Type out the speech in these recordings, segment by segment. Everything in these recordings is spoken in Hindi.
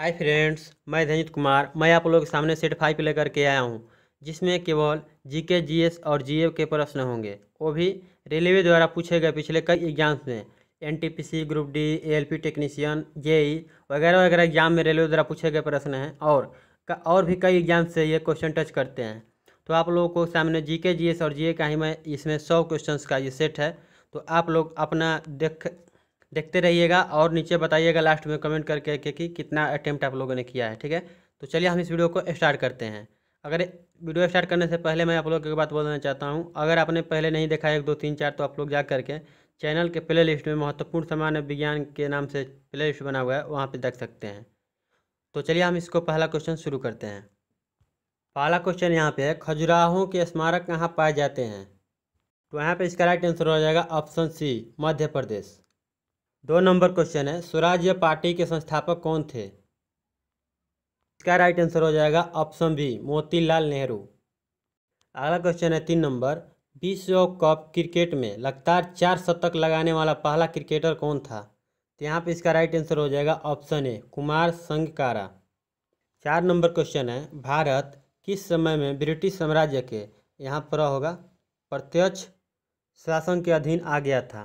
हाय फ्रेंड्स मैं धनित कुमार मैं आप लोगों के सामने सेट फाइव लेकर के आया हूँ जिसमें केवल जीके जीएस और जीए के प्रश्न होंगे वो भी रेलवे द्वारा पूछे गए पिछले कई एग्जाम्स में NTPC group D ALP technician JE वगैरह वगैरह एग्जाम में रेलवे द्वारा पूछे गए प्रश्न हैं और और भी कई एग्जाम से ये क्वेश्चन टच करते हैं तो आप लोगों को सामने जी के और जी का ही मैं इसमें सौ क्वेश्चन का ये सेट है तो आप लोग अपना देख देखते रहिएगा और नीचे बताइएगा लास्ट में कमेंट करके कि, कि कितना अटैम्प्ट आप लोगों ने किया है ठीक है तो चलिए हम इस वीडियो को स्टार्ट करते हैं अगर वीडियो स्टार्ट करने से पहले मैं आप लोगों की बात बोलना चाहता हूँ अगर आपने पहले नहीं देखा एक दो तीन चार तो आप लोग जा करके चैनल के प्ले लिस्ट में महत्वपूर्ण सामान्य विज्ञान के नाम से प्ले लिस्ट बना हुआ है वहाँ पर देख सकते हैं तो चलिए हम इसको पहला क्वेश्चन शुरू करते हैं पहला क्वेश्चन यहाँ पे है खजुराहों के स्मारक कहाँ पाए जाते हैं तो यहाँ पे इसका राइट आंसर हो जाएगा ऑप्शन सी मध्य प्रदेश दो नंबर क्वेश्चन है स्वराज्य पार्टी के संस्थापक कौन थे इसका राइट आंसर हो जाएगा ऑप्शन बी मोतीलाल नेहरू अगला क्वेश्चन है तीन नंबर विश्व कप क्रिकेट में लगातार चार शतक लगाने वाला पहला क्रिकेटर कौन था तो यहाँ पे इसका राइट आंसर हो जाएगा ऑप्शन ए कुमार संगकारा चार नंबर क्वेश्चन है भारत किस समय में ब्रिटिश साम्राज्य के यहाँ पर होगा प्रत्यक्ष शासन के अधीन आ गया था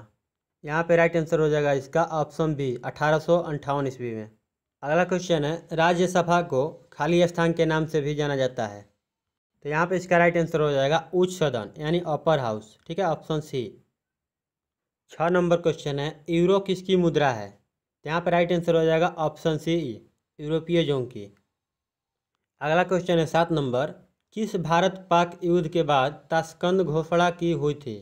यहाँ पे राइट आंसर हो जाएगा इसका ऑप्शन बी अठारह ईस्वी में अगला क्वेश्चन है राज्यसभा को खाली स्थान के नाम से भी जाना जाता है तो यहाँ पे इसका राइट आंसर हो जाएगा उच्च सदन यानी अपर हाउस ठीक है ऑप्शन सी छः नंबर क्वेश्चन है यूरो किसकी मुद्रा है तो यहाँ पर राइट आंसर हो जाएगा ऑप्शन सी यूरोपीय जोन की अगला क्वेश्चन है सात नंबर किस भारत पाक युद्ध के बाद ताशकंद घोषणा की हुई थी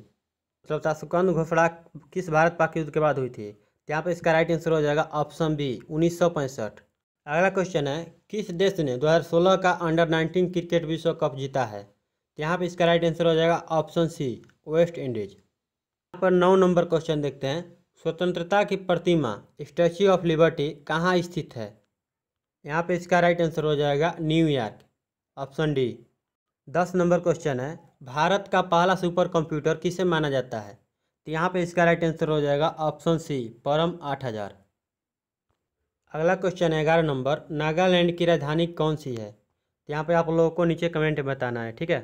मतलब ताशुकंद घोषणा किस भारत पाक युद्ध के बाद हुई थी तो यहाँ पर इसका राइट आंसर हो जाएगा ऑप्शन बी उन्नीस अगला क्वेश्चन है किस देश ने 2016 का अंडर 19 क्रिकेट विश्व कप जीता है तो यहाँ पर इसका राइट आंसर हो जाएगा ऑप्शन सी वेस्ट इंडीज यहाँ पर नौ नंबर क्वेश्चन देखते हैं स्वतंत्रता की प्रतिमा स्टैच्यू ऑफ लिबर्टी कहाँ स्थित है यहाँ पर इसका राइट आंसर हो जाएगा न्यूयॉर्क ऑप्शन डी दस नंबर क्वेश्चन है भारत का पहला सुपर कंप्यूटर किसे माना जाता है तो यहाँ पे इसका राइट आंसर हो जाएगा ऑप्शन सी परम आठ हज़ार अगला क्वेश्चन है ग्यारह नंबर नागालैंड की राजधानी कौन सी है तो यहाँ पे आप लोगों को नीचे कमेंट में बताना है ठीक है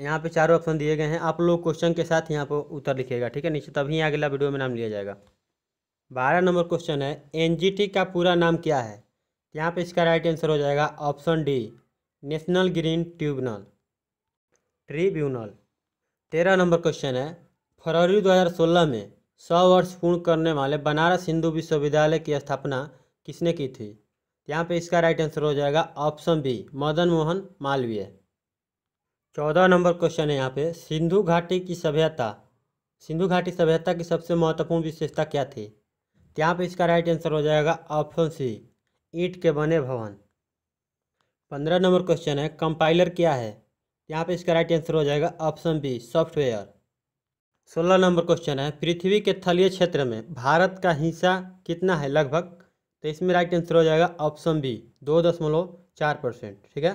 यहाँ पे चारों ऑप्शन दिए गए हैं आप लोग क्वेश्चन के साथ यहाँ पर उत्तर लिखेगा ठीक है नीचे तभी अगला वीडियो में नाम लिया जाएगा बारह नंबर क्वेश्चन है एन का पूरा नाम क्या है तो यहाँ पे इसका राइट आंसर हो जाएगा option D national green tribunal tribunal तेरह नंबर क्वेश्चन है फरवरी 2016 में सौ वर्ष पूर्ण करने वाले बनारस हिंदू विश्वविद्यालय की स्थापना किसने की थी यहाँ पे इसका राइट आंसर हो जाएगा ऑप्शन बी मदन मोहन मालवीय चौदह नंबर क्वेश्चन है यहाँ पे सिंधु घाटी की सभ्यता सिंधु घाटी सभ्यता की सबसे महत्वपूर्ण विशेषता क्या थी तो यहाँ पे इसका राइट आंसर हो जाएगा ऑप्शन सी ईट के बने भवन पंद्रह नंबर क्वेश्चन है कंपाइलर क्या है यहाँ पे इसका राइट आंसर हो जाएगा ऑप्शन बी सॉफ्टवेयर सोलह नंबर क्वेश्चन है पृथ्वी के थलीय क्षेत्र में भारत का हिस्सा कितना है लगभग तो इसमें राइट आंसर हो जाएगा ऑप्शन बी दो दशमलव चार परसेंट ठीक है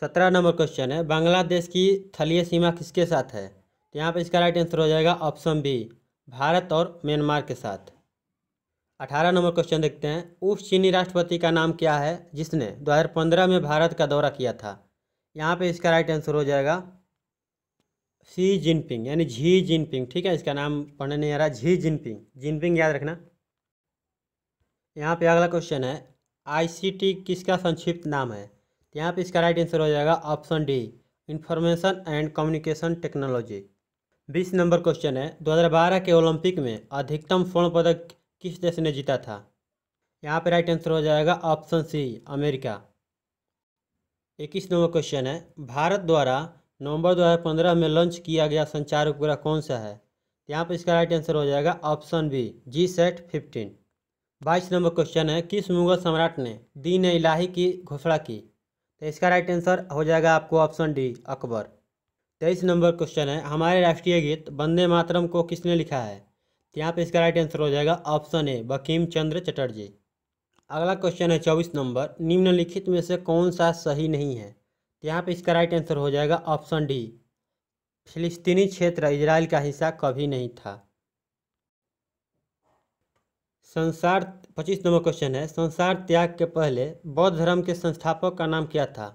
सत्रह नंबर क्वेश्चन है बांग्लादेश की थलीय सीमा किसके साथ है तो यहाँ पर इसका राइट आंसर हो जाएगा ऑप्शन बी भारत और म्यांमार के साथ अठारह नंबर क्वेश्चन देखते हैं उस चीनी राष्ट्रपति का नाम क्या है जिसने दो में भारत का दौरा किया था यहाँ पे इसका राइट आंसर हो जाएगा सी जिनपिंग यानी झी जिनपिंग ठीक है इसका नाम पढ़ने नहीं आ रहा झी जिनपिंग जिनपिंग याद रखना यहाँ पे अगला क्वेश्चन है आईसीटी किसका संक्षिप्त नाम है तो यहाँ पे इसका राइट आंसर हो जाएगा option D information and communication technology बीस नंबर क्वेश्चन है दो के ओलंपिक में अधिकतम स्वर्ण पदक किस देश ने जीता था यहाँ पे राइट आंसर हो जाएगा ऑप्शन सी अमेरिका इक्कीस नंबर क्वेश्चन है भारत द्वारा नवंबर 2015 में लॉन्च किया गया संचार उपग्रह कौन सा है तो यहाँ पर इसका राइट आंसर हो जाएगा option B G set fifteen बाईस नंबर क्वेश्चन है किस मुगल सम्राट ने दीन इलाही की घोषणा की तो इसका राइट आंसर हो जाएगा आपको ऑप्शन डी अकबर तेईस नंबर क्वेश्चन है हमारे राष्ट्रीय गीत वंदे मातरम को किसने लिखा है तो यहाँ पर इसका राइट आंसर हो जाएगा ऑप्शन ए बकीम चंद्र चटर्जी अगला क्वेश्चन है चौबीस नंबर निम्नलिखित में से कौन सा सही नहीं है तो यहाँ पे इसका राइट आंसर हो जाएगा ऑप्शन डी फिलिस्तीनी क्षेत्र इसराइल का हिस्सा कभी नहीं था संसार पच्चीस नंबर क्वेश्चन है संसार त्याग के पहले बौद्ध धर्म के संस्थापक का नाम क्या था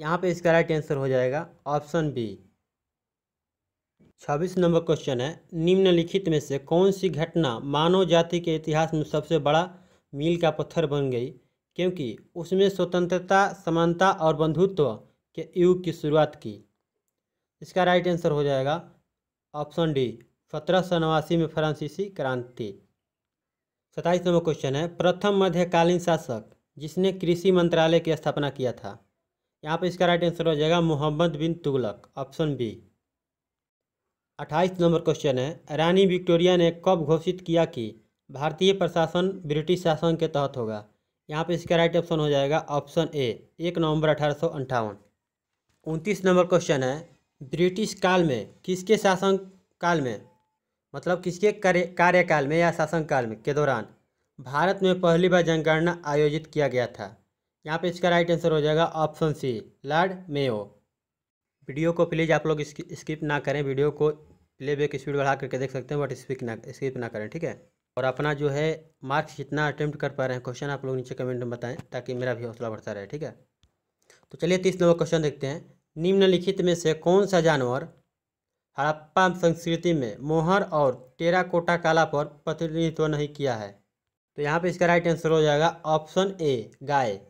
यहाँ पे इसका राइट आंसर हो जाएगा ऑप्शन बी छब्बीस नंबर क्वेश्चन है निम्नलिखित में से कौन सी घटना मानव जाति के इतिहास में सबसे बड़ा मील का पत्थर बन गई क्योंकि उसमें स्वतंत्रता समानता और बंधुत्व के युग की शुरुआत की इसका राइट आंसर हो जाएगा ऑप्शन डी सत्रह सौ नवासी में फ्रांसीसी क्रांति सताईस नंबर क्वेश्चन है प्रथम मध्यकालीन शासक जिसने कृषि मंत्रालय की स्थापना किया था यहाँ पर इसका राइट आंसर हो जाएगा मोहम्मद बिन तुगलक ऑप्शन बी अट्ठाईस नंबर क्वेश्चन है रानी विक्टोरिया ने कब घोषित किया कि भारतीय प्रशासन ब्रिटिश शासन के तहत होगा यहाँ पे इसका राइट ऑप्शन हो जाएगा ऑप्शन ए एक नवंबर अठारह सौ अंठावन उनतीस नंबर क्वेश्चन है ब्रिटिश काल में किसके शासन काल में मतलब किसके कार्यकाल में या शासन काल में के दौरान भारत में पहली बार जनगणना आयोजित किया गया था यहाँ पे इसका राइट आंसर हो जाएगा option C Lord Mayo video को प्लीज़ आप लोग स्किप ना करें वीडियो को प्लेबैक स्पीड बढ़ा करके देख सकते हैं बट स्पीक ना स्किप ना करें ठीक है और अपना जो है मार्क्स जितना अटैम्प्ट कर पा रहे हैं क्वेश्चन आप लोग नीचे कमेंट में बताएं ताकि मेरा भी हौसला बढ़ता रहे ठीक है तो चलिए तीस नंबर क्वेश्चन देखते हैं निम्नलिखित में से कौन सा जानवर हड़प्पा संस्कृति में मोहर और टेराकोटा काला पर प्रतिनिधित्व नहीं किया है तो यहाँ पे इसका राइट आंसर हो जाएगा ऑप्शन ए गाय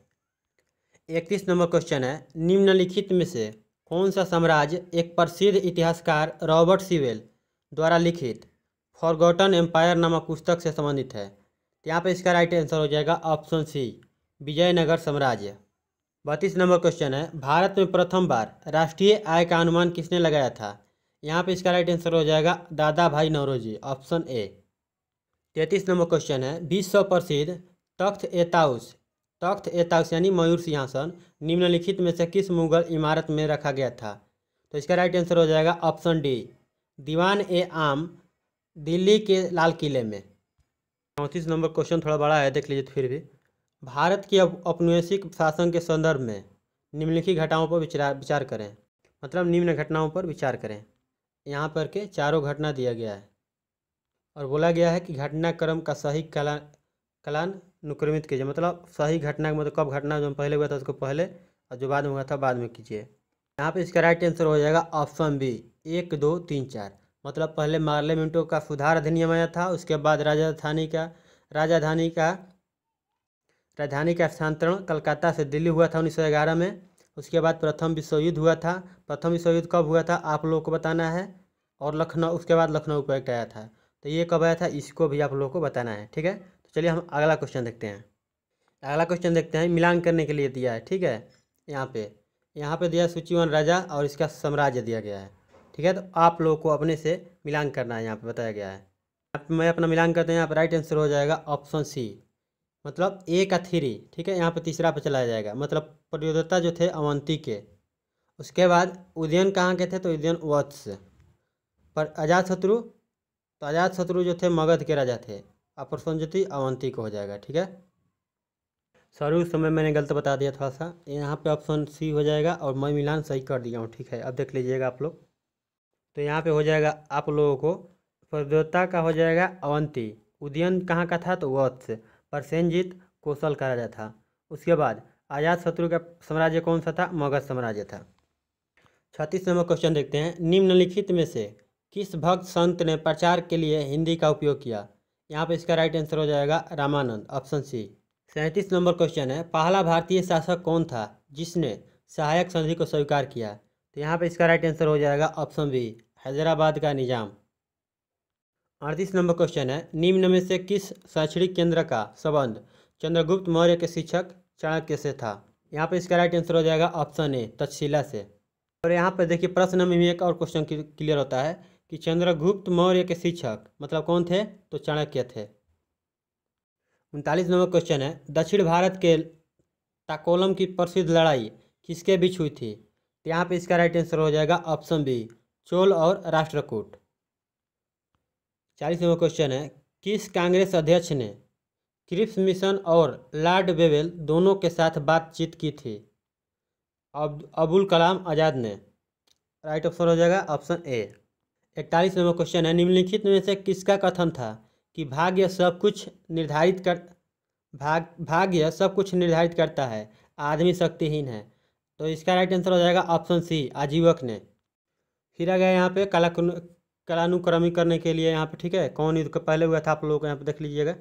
इकतीस नंबर क्वेश्चन है निम्नलिखित में से कौन सा साम्राज्य एक प्रसिद्ध इतिहासकार रॉबर्ट सिवेल द्वारा लिखित फॉरगॉटन एम्पायर नामक पुस्तक से संबंधित है यहाँ पर इसका राइट आंसर हो जाएगा ऑप्शन सी विजयनगर साम्राज्य बत्तीस नंबर क्वेश्चन है भारत में प्रथम बार राष्ट्रीय आय का अनुमान किसने लगाया था यहाँ पे इसका राइट आंसर हो जाएगा दादा भाई नवरोजी ऑप्शन ए तैंतीस नंबर क्वेश्चन है विश्व प्रसिद्ध तख्त एताउस तख्त एताउस यानी मयूर सिंहासन निम्नलिखित में से किस मुगल इमारत में रखा गया था तो इसका राइट आंसर हो जाएगा ऑप्शन डी दीवान ए आम दिल्ली के लाल किले में चौंतीस नंबर क्वेश्चन थोड़ा बड़ा है देख लीजिए तो फिर भी भारत की औपनिवेशिक शासन के संदर्भ में निम्नलिखित घटनाओं पर विचार विचार करें मतलब निम्न घटनाओं पर विचार करें यहाँ पर के चारों घटना दिया गया है और बोला गया है कि घटनाक्रम का सही कला कलान अनुक्रमित कीजिए मतलब सही घटना मतलब कब घटना जो पहले हुआ था उसको पहले और जो बाद में हुआ था बाद में कीजिए यहाँ पे इसका राइट आंसर हो जाएगा ऑप्शन बी एक दो तीन चार मतलब पहले पार्लियामेंटों का सुधार अधिनियम आया था उसके बाद राजधानी का राजधानी का राजधानी का स्थानांतरण कलकत्ता से दिल्ली हुआ था उन्नीस में उसके बाद प्रथम विश्व युद्ध हुआ था प्रथम विश्व युद्ध कब हुआ था आप लोगों को बताना है और लखनऊ उसके बाद लखनऊ को एक्ट आया था तो ये कब आया था इसको भी आप लोगों को बताना है ठीक है तो चलिए हम अगला क्वेश्चन देखते हैं अगला क्वेश्चन देखते हैं मिलान करने के लिए दिया है ठीक है यहाँ पे यहाँ पे दिया सूची वन राजा और इसका साम्राज्य दिया गया है ठीक है तो आप लोगों को अपने से मिलान करना है यहाँ पे बताया गया है यहाँ मैं अपना मिलान करते हैं यहाँ पर राइट आंसर हो जाएगा ऑप्शन सी मतलब ए का थ्री ठीक है यहाँ पर तीसरा पे चलाया जाएगा मतलब प्रयोदत्ता जो थे अवंती के उसके बाद उदयन कहाँ के थे तो उदयन वत्स पर अजात शत्रु तो अजात शत्रु जो थे मगध के राजा थे अपर्सन जो थी अवंती को हो जाएगा ठीक है सॉरी उस समय मैंने गलत बता दिया थोड़ा सा यहाँ पे ऑप्शन सी हो जाएगा और मैं मिलान सही कर दिया हूँ ठीक है अब देख लीजिएगा आप लोग तो यहाँ पे हो जाएगा आप लोगों को प्रद्योता का हो जाएगा अवंती उदयन कहाँ का था तो वत्स परसेंजीत कौशल का राजा था उसके बाद आजाद शत्रु का साम्राज्य कौन सा था मगध साम्राज्य था छत्तीस नंबर क्वेश्चन देखते हैं निम्नलिखित में से किस भक्त संत ने प्रचार के लिए हिंदी का उपयोग किया यहाँ पे इसका राइट आंसर हो जाएगा रामानंद ऑप्शन सी सैंतीस नंबर क्वेश्चन है पहला भारतीय शासक कौन था जिसने सहायक संधि को स्वीकार किया तो यहाँ पे इसका राइट आंसर हो जाएगा ऑप्शन बी हैदराबाद का निज़ाम अड़तीस नंबर क्वेश्चन है निम्न में से किस शैक्षणिक केंद्र का संबंध चंद्रगुप्त मौर्य के शिक्षक चाणक्य से था यहाँ पर इसका राइट आंसर हो जाएगा ऑप्शन ए तक्षशिला से और यहाँ पर देखिए प्रश्न में भी एक और क्वेश्चन क्लियर होता है कि चंद्रगुप्त मौर्य के शिक्षक मतलब कौन थे तो चाणक्य थे उनतालीस नंबर क्वेश्चन है दक्षिण भारत के ताकोलम की प्रसिद्ध लड़ाई किसके बीच हुई थी तो यहाँ पर इसका राइट आंसर हो जाएगा ऑप्शन बी चोल और राष्ट्रकूट चालीसवा क्वेश्चन है किस कांग्रेस अध्यक्ष ने क्रिप्स मिशन और लॉर्ड बेवेल दोनों के साथ बातचीत की थी अब अबुल कलाम आज़ाद ने राइट ऑप्शन हो जाएगा ऑप्शन ए इकतालीस नंबर क्वेश्चन है निम्नलिखित में से किसका कथन था कि भाग्य सब कुछ निर्धारित कर भाग भाग्य सब कुछ निर्धारित करता है आदमी शक्तिहीन है तो इसका राइट आंसर हो जाएगा ऑप्शन सी आजीवक ने फिर आ गया यहाँ पे कला कलानुक्रमी करने के लिए यहाँ पे ठीक है कौन युद्ध पहले हुआ था आप लोग यहाँ पे देख लीजिएगा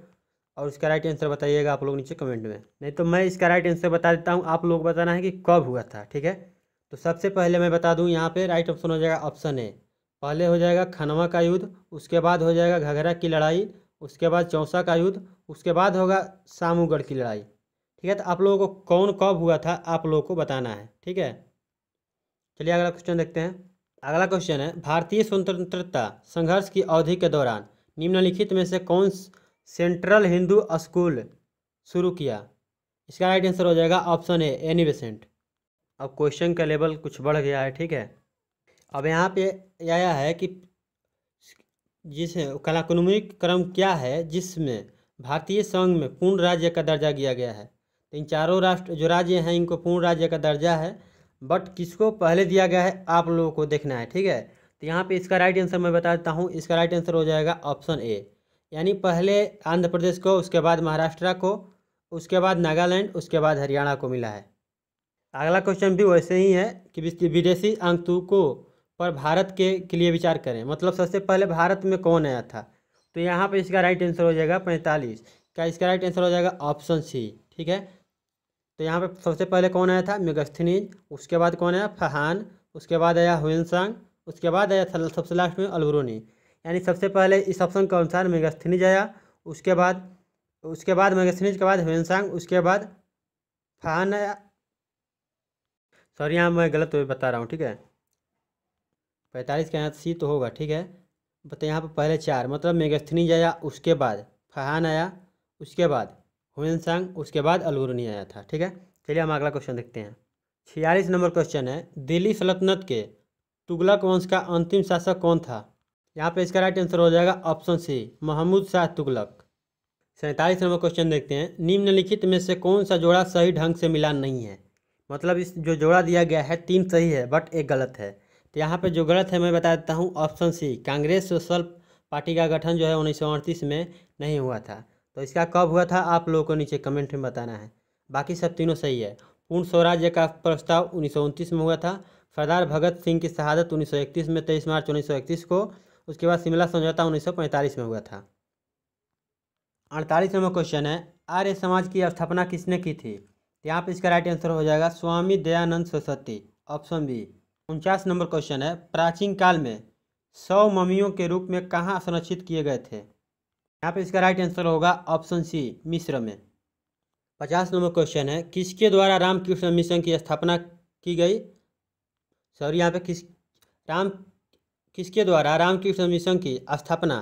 और इसका राइट आंसर बताइएगा आप लोग नीचे कमेंट में नहीं तो मैं इसका राइट आंसर बता देता हूँ आप लोग बताना है कि कब हुआ था ठीक है तो सबसे पहले मैं बता दूँ यहाँ पे राइट ऑप्शन हो जाएगा ऑप्शन ए पहले हो जाएगा खनवा का युद्ध उसके बाद हो जाएगा घघरा की लड़ाई उसके बाद चौसा का युद्ध उसके बाद होगा सामूगढ़ की लड़ाई ठीक है तो आप लोगों को कौन कब हुआ था आप लोगों को बताना है ठीक है चलिए अगला क्वेश्चन देखते हैं अगला क्वेश्चन है भारतीय स्वतंत्रता संघर्ष की अवधि के दौरान निम्नलिखित में से कौन सेंट्रल हिंदू स्कूल शुरू किया इसका राइट आंसर हो जाएगा ऑप्शन ए एनी बेसेंट अब क्वेश्चन का लेवल कुछ बढ़ गया है ठीक है अब यहाँ पे आया है कि जिस कलाकुनमी क्रम क्या है जिसमें भारतीय संघ में पूर्ण राज्य का दर्जा दिया गया है तो इन चारों राष्ट्र जो राज्य हैं इनको पूर्ण राज्य का दर्जा है बट किसको पहले दिया गया है आप लोगों को देखना है ठीक है तो यहाँ पे इसका राइट आंसर मैं बता देता हूँ इसका राइट आंसर हो जाएगा ऑप्शन ए यानी पहले आंध्र प्रदेश को उसके बाद महाराष्ट्र को उसके बाद नागालैंड उसके बाद हरियाणा को मिला है अगला क्वेश्चन भी वैसे ही है कि विदेशी आंतुकों पर भारत के के लिए विचार करें मतलब सबसे पहले भारत में कौन आया था तो यहाँ पर इसका राइट आंसर हो जाएगा पैंतालीस क्या इसका राइट आंसर हो जाएगा ऑप्शन सी ठीक है तो यहाँ पे सबसे पहले कौन आया था मेगस्थनीज उसके बाद कौन आया फहान उसके बाद आया हुएनसांग उसके बाद आया सबसे लास्ट में अलबरूनी यानी सबसे पहले इस ऑप्शन के अनुसार मेगस्थनीज आया उसके बाद उसके बाद मेगस्थनीज के बाद हुएनसांग उसके बाद फहान आया सॉरी यहाँ मैं गलत तो बता रहा हूँ ठीक है पैंतालीस के यहाँ सी तो होगा ठीक है बताए तो यहाँ पर पहले चार मतलब मेगस्थनीज आया उसके बाद फहान आया उसके बाद हुन सांग उसके बाद अलगुरनी आया था ठीक है चलिए हम अगला क्वेश्चन देखते हैं छियालीस नंबर क्वेश्चन है दिल्ली सल्तनत के तुगलक वंश का अंतिम शासक कौन था यहाँ पे इसका राइट आंसर हो जाएगा ऑप्शन सी महमूद शाह तुगलक सैंतालीस नंबर क्वेश्चन देखते हैं निम्नलिखित में से कौन सा जोड़ा सही ढंग से मिला नहीं है मतलब इस जो जोड़ा दिया गया है तीन सही है बट एक गलत है तो यहाँ पे जो गलत है मैं बता देता हूँ option C Congress social party का गठन जो है उन्नीस में नहीं हुआ था तो इसका कब हुआ था आप लोगों को नीचे कमेंट में बताना है बाकी सब तीनों सही है पूर्ण स्वराज्य का प्रस्ताव उन्नीस में हुआ था सरदार भगत सिंह की शहादत 1931 में 23 मार्च 1931 को उसके बाद शिमला समझौता 1945 में हुआ था अड़तालीस नंबर क्वेश्चन है आर्य समाज की स्थापना किसने की थी तो यहाँ पर इसका राइट आंसर हो जाएगा स्वामी दयानंद सरस्वती ऑप्शन बी उनचास नंबर क्वेश्चन है प्राचीन काल में सौ ममियों के रूप में कहाँ संरक्षित किए गए थे यहाँ पे इसका राइट आंसर होगा ऑप्शन सी मिस्र में पचास नंबर क्वेश्चन है किसके द्वारा रामकृष्ण मिशन की स्थापना की गई सॉरी यहाँ पे किस राम किसके द्वारा रामकृष्ण मिशन की स्थापना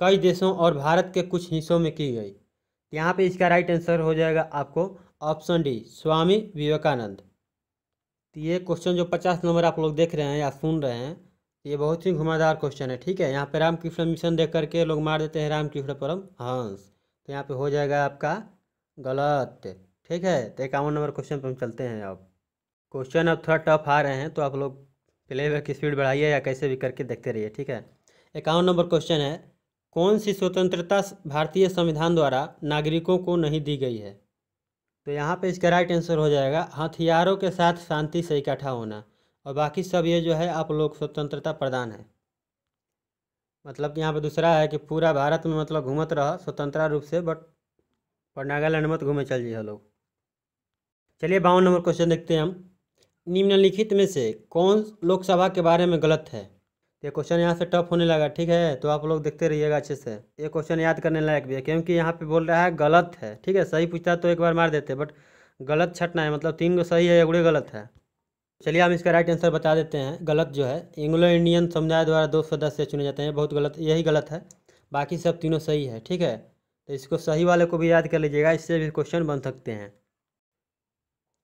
कई देशों और भारत के कुछ हिस्सों में की गई तो यहाँ पे इसका राइट आंसर हो जाएगा आपको ऑप्शन डी स्वामी विवेकानंद तो ये क्वेश्चन जो पचास नंबर आप लोग देख रहे हैं या सुन रहे हैं ये बहुत ही घुमादार क्वेश्चन है ठीक है यहाँ पे राम कृष्ण मिशन देख करके लोग मार देते हैं राम कृष्ण परम हंस तो यहाँ पे हो जाएगा आपका गलत ठीक है तो इक्यावन नंबर क्वेश्चन पर हम चलते हैं अब क्वेश्चन अब थोड़ा टफ आ रहे हैं तो आप लोग प्लेबैक की स्पीड बढ़ाइए या कैसे भी करके देखते रहिए ठीक है इक्यावन नंबर क्वेश्चन है कौन सी स्वतंत्रता भारतीय संविधान द्वारा नागरिकों को नहीं दी गई है तो यहाँ पे इसका राइट आंसर हो जाएगा हथियारों के साथ शांति से इकट्ठा होना और बाकी सब ये जो है आप लोग स्वतंत्रता प्रदान है मतलब कि यहाँ पर दूसरा है कि पूरा भारत में मतलब घूमत रह स्वतंत्रता रूप से बट पर नागालैंड मत घूमे चल जाइए लोग चलिए बावन नंबर क्वेश्चन देखते हैं हम निम्नलिखित में से कौन लोकसभा के बारे में गलत है ये क्वेश्चन यहाँ से टफ होने लगा ठीक है तो आप लोग देखते रहिएगा अच्छे से ये क्वेश्चन याद करने लायक भी है क्योंकि यहाँ पे बोल रहा है गलत है ठीक है सही पूछता तो एक बार मार देते बट गलत छटना है मतलब तीन को सही है एक गलत है चलिए हम इसका राइट आंसर बता देते हैं गलत जो है एंग्लो इंडियन समुदाय द्वारा दो सदस्य चुने जाते हैं बहुत गलत यही गलत है बाकी सब तीनों सही है ठीक है तो इसको सही वाले को भी याद कर लीजिएगा इससे भी क्वेश्चन बन सकते हैं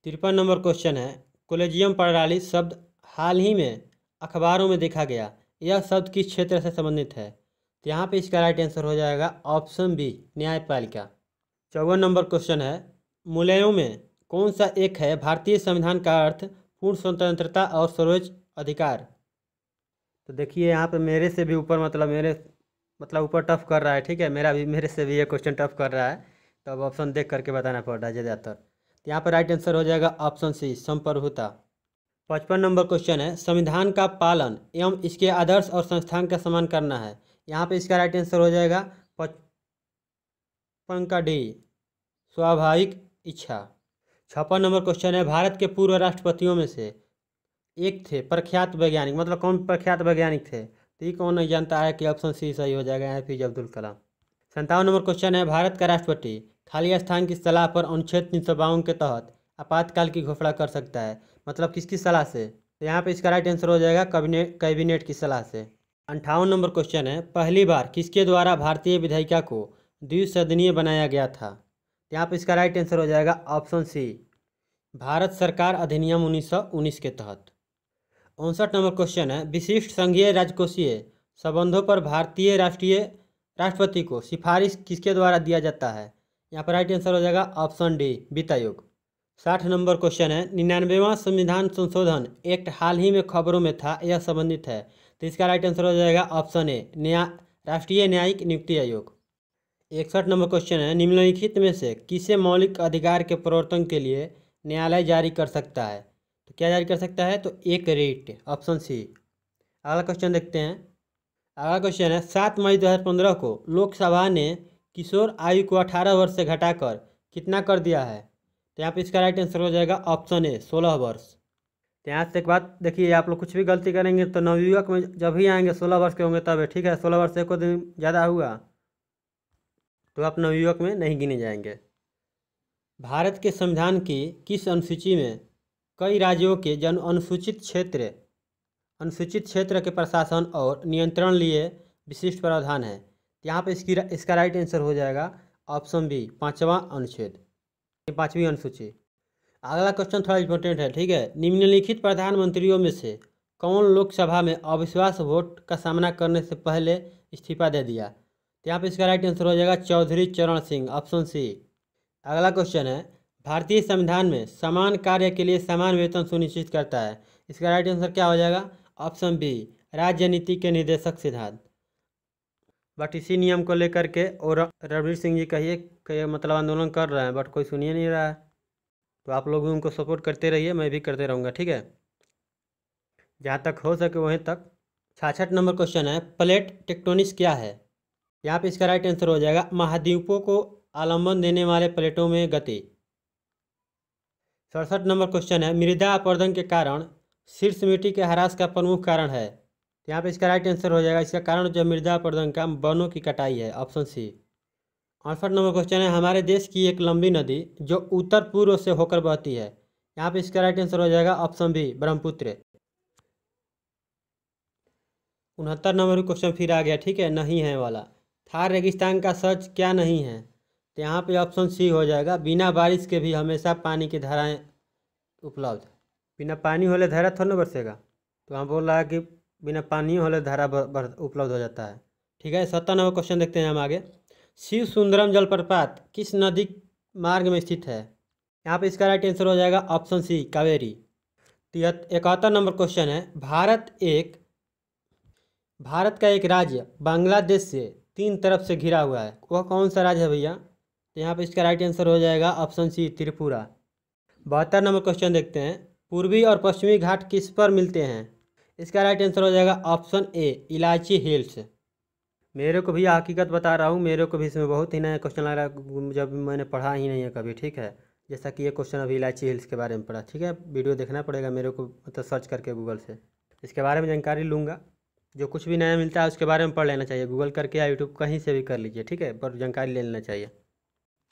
तिरपन नंबर क्वेश्चन है कोलेजियम प्रणाली शब्द हाल ही में अखबारों में देखा गया यह शब्द किस क्षेत्र से संबंधित है तो यहाँ पर इसका राइट आंसर हो जाएगा ऑप्शन बी न्यायपालिका चौवन नंबर क्वेश्चन है मूल्यों में कौन सा एक है भारतीय संविधान का अर्थ पूर्ण स्वतंत्रता और सर्वोच्च अधिकार तो देखिए यहाँ पे मेरे से भी ऊपर मतलब मेरे मतलब ऊपर टफ कर रहा है ठीक है मेरा भी मेरे से भी ये क्वेश्चन टफ कर रहा है तो अब ऑप्शन देख करके बताना पड़ रहा है ज़्यादातर तो यहाँ पर राइट आंसर हो जाएगा ऑप्शन सी संप्रभुता पचपन नंबर क्वेश्चन है संविधान का पालन एवं इसके आदर्श और संस्थान का सम्मान करना है यहाँ पर इसका राइट आंसर हो जाएगा पचपन का डी स्वाभाविक इच्छा छप्पन नंबर क्वेश्चन है भारत के पूर्व राष्ट्रपतियों में से एक थे प्रख्यात वैज्ञानिक मतलब कौन प्रख्यात वैज्ञानिक थे तो ये कौन नहीं जानता है कि ऑप्शन सी सही हो जाएगा पी जे अब्दुल कलाम संतावन नंबर क्वेश्चन है भारत का राष्ट्रपति खाली स्थान की सलाह पर अनुच्छेद तीन सौ बावन के तहत आपातकाल की घोषणा कर सकता है मतलब किसकी सलाह से तो यहाँ पे इसका राइट आंसर हो जाएगा कैबिनेट कैबिनेट की सलाह से अंठावन नंबर क्वेश्चन है पहली बार किसके द्वारा भारतीय विधायिका को द्विसदनीय बनाया गया था यहाँ पे इसका राइट आंसर हो जाएगा ऑप्शन सी भारत सरकार अधिनियम उन्नीस के तहत उनसठ नंबर क्वेश्चन है विशिष्ट संघीय राजकोषीय संबंधों पर भारतीय राष्ट्रीय राष्ट्रपति को सिफारिश किसके द्वारा दिया जाता है यहाँ पर राइट आंसर हो जाएगा ऑप्शन डी वित्त आयोग साठ नंबर क्वेश्चन है निन्यानवेवा संविधान संशोधन एक्ट हाल ही में खबरों में था यह संबंधित है तो इसका राइट आंसर हो जाएगा ऑप्शन ए न्याय राष्ट्रीय न्यायिक नियुक्ति आयोग इकसठ नंबर क्वेश्चन है निम्नलिखित में से किसे मौलिक अधिकार के प्रवर्तन के लिए न्यायालय जारी कर सकता है तो क्या जारी कर सकता है तो एक रेट ऑप्शन सी अगला क्वेश्चन देखते हैं अगला क्वेश्चन है सात मई पंद्रह को लोकसभा ने किशोर आयु को अठारह वर्ष से घटाकर कितना कर दिया है तो यहाँ पर इसका राइट आंसर हो जाएगा ऑप्शन ए सोलह वर्ष तो यहाँ से एक बात देखिए आप लोग कुछ भी गलती करेंगे तो नवयुवक में जब भी आएंगे सोलह वर्ष के होंगे तब ठीक है सोलह वर्ष एक दिन ज़्यादा हुआ तो आप नवयुवक में नहीं गिने जाएंगे भारत के संविधान की किस अनुसूची में कई राज्यों के जन अनुसूचित क्षेत्र अनुसूचित क्षेत्र के प्रशासन और नियंत्रण लिए विशिष्ट प्रावधान है तो यहाँ पर इसकी इसका राइट आंसर हो जाएगा ऑप्शन बी पाँचवा अनुच्छेद पाँचवीं अनुसूची अगला क्वेश्चन थोड़ा इम्पोर्टेंट है ठीक है निम्नलिखित प्रधानमंत्रियों में से कौन लोकसभा में अविश्वास वोट का सामना करने से पहले इस्तीफा दे दिया तो यहाँ पे इसका राइट आंसर हो जाएगा चौधरी चरण सिंह ऑप्शन सी अगला क्वेश्चन है भारतीय संविधान में समान कार्य के लिए समान वेतन सुनिश्चित करता है इसका राइट आंसर क्या हो जाएगा ऑप्शन बी राज्य नीति के निदेशक सिद्धांत बट इसी नियम को लेकर के और रणवीर सिंह जी कहिए कि मतलब आंदोलन कर रहे हैं बट कोई सुनिए नहीं रहा है तो आप लोग भी उनको सपोर्ट करते रहिए मैं भी करते रहूँगा ठीक है जहाँ तक हो सके वहीं तक छाछठ नंबर क्वेश्चन है प्लेट टेक्टोनिक्स क्या है यहाँ पे इसका राइट आंसर हो जाएगा महाद्वीपों को आलम्बन देने वाले प्लेटों में गति सड़सठ नंबर क्वेश्चन है मृदा अपर्दन के कारण शीर्ष मिट्टी के हरास का प्रमुख कारण है तो यहाँ पे इसका राइट आंसर हो जाएगा इसका कारण जो मृदा अपर्दन का वनों की कटाई है ऑप्शन सी अड़सठ नंबर क्वेश्चन है हमारे देश की एक लंबी नदी जो उत्तर पूर्व से होकर बहती है यहाँ पे इसका राइट आंसर हो जाएगा ऑप्शन बी ब्रह्मपुत्र उनहत्तर नंबर क्वेश्चन फिर आ गया ठीक है नहीं है वाला थार रेगिस्तान का सच क्या नहीं है तो यहाँ पे ऑप्शन सी हो जाएगा बिना बारिश के भी हमेशा पानी की धाराएं उपलब्ध बिना पानी होले धारा थोड़ा ना बरसेगा तो वहाँ बोल रहा है कि बिना पानी होले धारा उपलब्ध हो जाता है ठीक है सत्तर नंबर क्वेश्चन देखते हैं हम आगे शिव सुंदरम जलप्रपात किस नदी मार्ग में स्थित है यहाँ पर इसका राइट आंसर हो जाएगा ऑप्शन सी कावेरी तो इकहत्तर नंबर क्वेश्चन है भारत एक भारत का एक राज्य बांग्लादेश से तीन तरफ से घिरा हुआ है वह कौन सा राज्य है भैया तो यहाँ पर इसका राइट आंसर हो जाएगा ऑप्शन सी त्रिपुरा बहत्तर नंबर क्वेश्चन देखते हैं पूर्वी और पश्चिमी घाट किस पर मिलते हैं इसका राइट आंसर हो जाएगा ऑप्शन ए इलायची हिल्स मेरे को भी हकीकत बता रहा हूँ मेरे को भी इसमें बहुत ही नया क्वेश्चन लग रहा है जब मैंने पढ़ा ही नहीं है कभी ठीक है जैसा कि ये क्वेश्चन अभी इलायची हिल्स के बारे में पढ़ा ठीक है वीडियो देखना पड़ेगा मेरे को मतलब सर्च करके गूगल से इसके बारे में जानकारी लूँगा जो कुछ भी नया मिलता है उसके बारे में पढ़ लेना चाहिए गूगल करके या यूट्यूब कहीं से भी कर लीजिए ठीक है पर जानकारी ले लेना चाहिए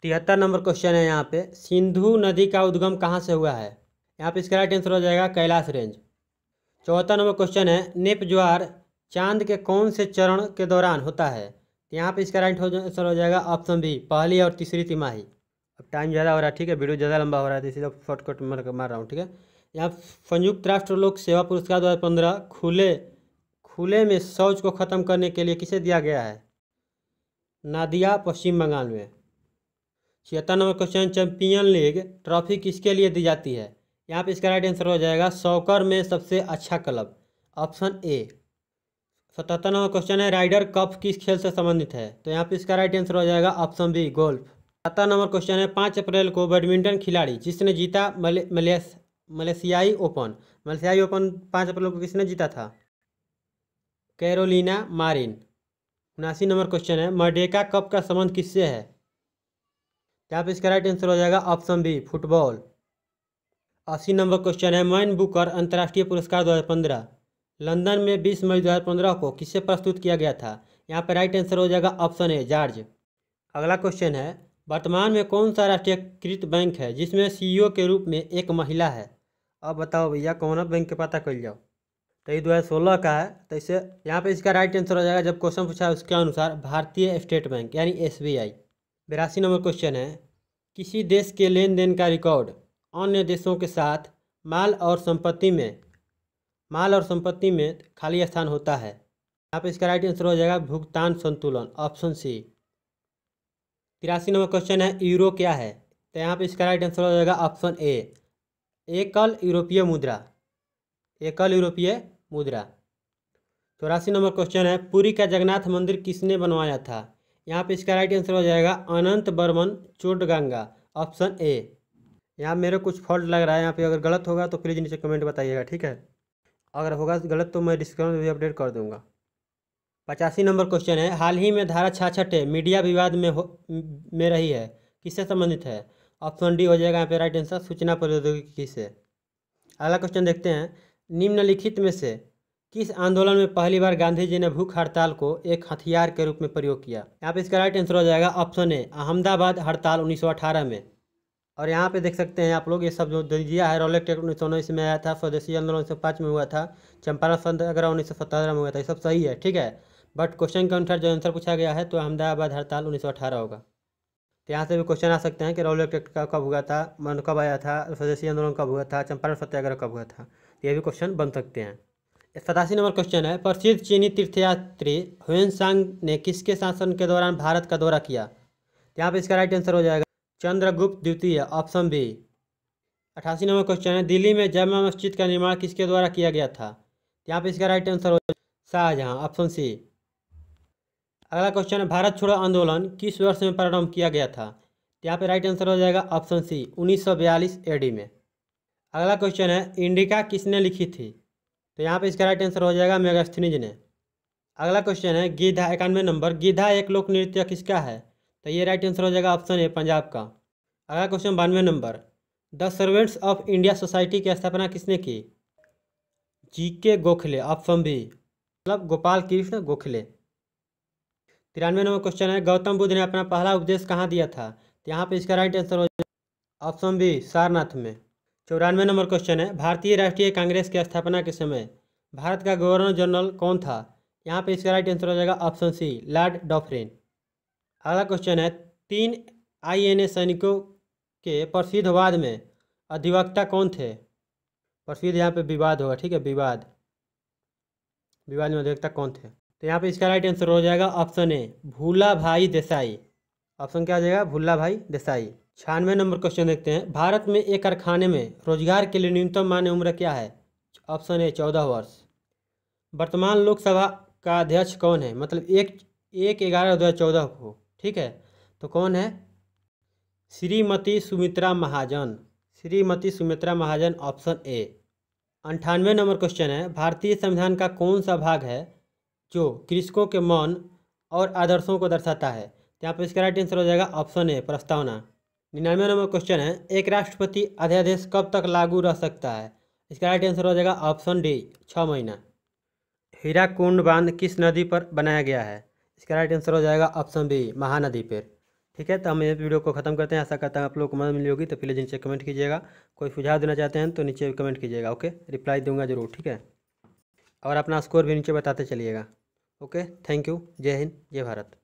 तिहत्तर नंबर क्वेश्चन है यहाँ पे सिंधु नदी का उद्गम कहाँ से हुआ है यहाँ पे इसका राइट आंसर हो जाएगा कैलाश रेंज चौथा नंबर क्वेश्चन है नेप ज्वार चांद के कौन से चरण के दौरान होता है तो यहाँ पर इसका राइट आंसर हो जाएगा ऑप्शन बी पहली और तीसरी तिमाही अब टाइम ज़्यादा हो रहा है ठीक है वीडियो ज़्यादा लंबा हो रहा है तो इसीलिए शॉर्टकट मार रहा हूँ ठीक है यहाँ संयुक्त राष्ट्र लोक सेवा पुरस्कार दो खुले खुले में शौच को ख़त्म करने के लिए किसे दिया गया है नादिया पश्चिम बंगाल में छिहत्तर number question champion league trophy किसके लिए दी जाती है यहाँ पे इसका राइट आंसर हो जाएगा सौकर में सबसे अच्छा क्लब ऑप्शन ए सतहत्तर नंबर क्वेश्चन है राइडर कप किस खेल से संबंधित है तो यहाँ पे इसका राइट आंसर हो जाएगा ऑप्शन बी गोल्फ सत्तर नंबर क्वेश्चन है पाँच अप्रैल को बैडमिंटन खिलाड़ी जिसने जीता मले, मलेशियाई ओपन मलेशियाई ओपन पाँच अप्रैल को किसने जीता था कैरोलिना मारिन उनासी नंबर क्वेश्चन है मर्डेका कप का संबंध किससे है यहाँ तो पे इसका राइट आंसर हो जाएगा ऑप्शन बी फुटबॉल अस्सी नंबर क्वेश्चन है मैन बुकर अंतर्राष्ट्रीय पुरस्कार 2015 लंदन में 20 मई 2015 को किससे प्रस्तुत किया गया था यहाँ पर राइट आंसर हो जाएगा ऑप्शन ए जॉर्ज अगला क्वेश्चन है वर्तमान में कौन सा राष्ट्रीयकृत बैंक है जिसमें सीईओ e के रूप में एक महिला है अब बताओ भैया कौन बैंक के पता कर जाओ तो ये दो हज़ार सोलह का है तो इसे यहाँ पे इसका राइट आंसर हो जाएगा जब क्वेश्चन पूछा है उसके अनुसार भारतीय स्टेट बैंक यानी एस बी आई बिरासी नंबर क्वेश्चन है किसी देश के लेन देन का रिकॉर्ड अन्य देशों के साथ माल और संपत्ति में माल और संपत्ति में खाली स्थान होता है यहाँ पे इसका राइट आंसर हो जाएगा भुगतान संतुलन ऑप्शन सी तिरासी नंबर क्वेश्चन है यूरो क्या है तो यहाँ पे इसका राइट आंसर हो जाएगा ऑप्शन ए एकल यूरोपीय मुद्रा एकल यूरोपीय मुद्रा चौरासी तो नंबर क्वेश्चन है पुरी का जगन्नाथ मंदिर किसने बनवाया था यहाँ पे इसका राइट आंसर हो जाएगा अनंत बर्मन चोटगंगा ऑप्शन ए यहाँ मेरे कुछ फॉल्ट लग रहा है यहाँ पे अगर गलत होगा तो प्लीज़ नीचे कमेंट बताइएगा ठीक है अगर होगा गलत तो मैं डिस्क्रिप्शन में भी अपडेट कर दूंगा पचासी नंबर क्वेश्चन है हाल ही में धारा छाछठ मीडिया विवाद में हो में रही है किससे संबंधित है ऑप्शन डी हो जाएगा यहाँ पे राइट आंसर सूचना प्रौद्योगिकी से अगला क्वेश्चन देखते हैं निम्नलिखित में से किस आंदोलन में पहली बार गांधी जी ने भूख हड़ताल को एक हथियार के रूप में प्रयोग किया यहाँ पे इसका राइट आंसर हो जाएगा ऑप्शन ए अहमदाबाद हड़ताल 1918 में और यहाँ पे देख सकते हैं आप लोग ये सब जो दिया है रोलेक्ट एक्ट उन्नीस सौ उन्नीस में आया था स्वदेशी आंदोलन उन्नीस सौ पाँच में हुआ था चंपारण सत्याग्रह उन्नीस सौ में हुआ था ये सब सही है ठीक है बट क्वेश्चन के अनुसार जो आंसर पूछा गया है तो अहमदाबाद हड़ताल उन्नीस सौ अठारह होगा तो यहाँ से भी क्वेश्चन आ सकते हैं कि रोलेक्ट एक्ट कब हुआ था मन कब आया था स्वदेशी आंदोलन कब हुआ था चंपारण सत्याग्रह कब हुआ था यह ये भी क्वेश्चन बन सकते हैं सतासी नंबर क्वेश्चन है प्रसिद्ध चीनी तीर्थयात्री हुएन सांग ने किसके शासन के दौरान भारत का दौरा किया यहाँ पर इसका राइट आंसर हो जाएगा चंद्रगुप्त द्वितीय ऑप्शन बी अठासी नंबर क्वेश्चन है दिल्ली में जामा मस्जिद का निर्माण किसके द्वारा किया गया था यहाँ पर इसका राइट आंसर हो जाएगा शाहजहाँ ऑप्शन सी अगला क्वेश्चन है भारत छोड़ो आंदोलन किस वर्ष में प्रारंभ किया गया था यहाँ पे राइट आंसर हो जाएगा ऑप्शन सी 1942 एडी में अगला क्वेश्चन है इंडिका किसने लिखी थी तो यहाँ पे इसका राइट आंसर हो जाएगा मेगास्थनीज ने अगला क्वेश्चन है गीधा इक्यानवे नंबर गीधा एक लोक नृत्य किसका है तो ये राइट आंसर हो जाएगा ऑप्शन ए पंजाब का अगला क्वेश्चन बानवे number the servants of India society की स्थापना किसने की जी के गोखले ऑप्शन बी मतलब गोपाल कृष्ण गोखले तिरानवे नंबर क्वेश्चन है गौतम बुद्ध ने अपना पहला उपदेश कहाँ दिया था तो यहाँ पे इसका राइट आंसर हो जाएगा ऑप्शन बी सारनाथ में चौरानवे नंबर क्वेश्चन है भारतीय राष्ट्रीय कांग्रेस की स्थापना के समय भारत का गवर्नर जनरल कौन था यहाँ पे इसका राइट आंसर हो जाएगा ऑप्शन सी लॉर्ड डॉफरिन अगला क्वेश्चन है तीन आईएनए सैनिकों के प्रसिद्ध वाद में अधिवक्ता कौन थे प्रसिद्ध यहाँ पे विवाद होगा ठीक है विवाद विवाद में अधिवक्ता कौन थे तो यहाँ पे इसका राइट आंसर हो जाएगा ऑप्शन ए भूला भाई देसाई ऑप्शन क्या हो जाएगा भूला भाई देसाई छियानवे नंबर क्वेश्चन देखते हैं भारत में एक कारखाने में रोजगार के लिए न्यूनतम मान्य उम्र क्या है ऑप्शन ए चौदह वर्ष वर्तमान लोकसभा का अध्यक्ष कौन है मतलब एक एक ग्यारह दो हज़ार चौदह को ठीक है तो कौन है श्रीमती सुमित्रा महाजन श्रीमती सुमित्रा महाजन ऑप्शन ए अंठानवे नंबर क्वेश्चन है भारतीय संविधान का कौन सा भाग है जो कृषकों के मौन और आदर्शों को दर्शाता है तो यहाँ पर इसका राइट आंसर हो जाएगा ऑप्शन ए प्रस्तावना निन्यानवे नंबर क्वेश्चन है एक राष्ट्रपति अध्यादेश कब तक लागू रह सकता है इसका राइट आंसर हो जाएगा ऑप्शन डी छः महीना हीरा कुंड बांध किस नदी पर बनाया गया है इसका राइट आंसर हो जाएगा ऑप्शन बी महानदी पर ठीक है तो हम ये वीडियो को खत्म करते हैं ऐसा करता हूँ आप लोग को मदद मिली होगी तो प्लीज़ नीचे कमेंट कीजिएगा कोई सुझाव देना चाहते हैं तो नीचे कमेंट कीजिएगा ओके रिप्लाई दूंगा जरूर ठीक है और अपना स्कोर भी नीचे बताते चलिएगा ओके थैंक यू जय हिंद जय भारत